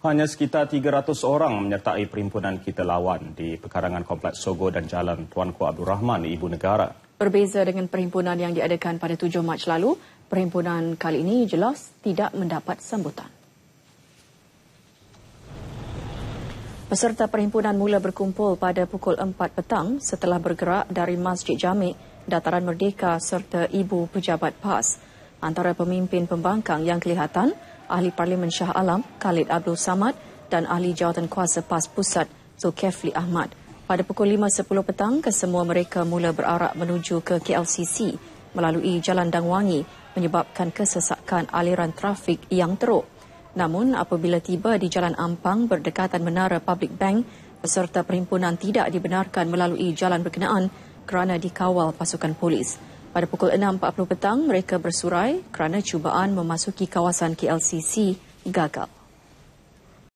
Hanya sekitar 300 orang menyertai perhimpunan kita lawan di pekarangan Kompleks Sogo dan Jalan Tuanku Abdul Rahman, Ibu Negara. Berbeza dengan perhimpunan yang diadakan pada 7 Mac lalu, perhimpunan kali ini jelas tidak mendapat sambutan. Peserta perhimpunan mula berkumpul pada pukul 4 petang setelah bergerak dari Masjid Jami, Dataran Merdeka serta Ibu Pejabat PAS antara pemimpin pembangkang yang kelihatan, Ahli Parlimen Shah Alam Khalid Abdul Samad dan Ahli Jawatan Kuasa PAS Pusat Zulkifli Ahmad. Pada pukul 5.10 petang, kesemua mereka mula berarak menuju ke KLCC melalui Jalan Dangwangi menyebabkan kesesakan aliran trafik yang teruk. Namun apabila tiba di Jalan Ampang berdekatan Menara Public Bank, peserta perhimpunan tidak dibenarkan melalui jalan berkenaan kerana dikawal pasukan polis. Pada pukul 6.40 petang, mereka bersurai kerana cubaan memasuki kawasan KLCC gagal.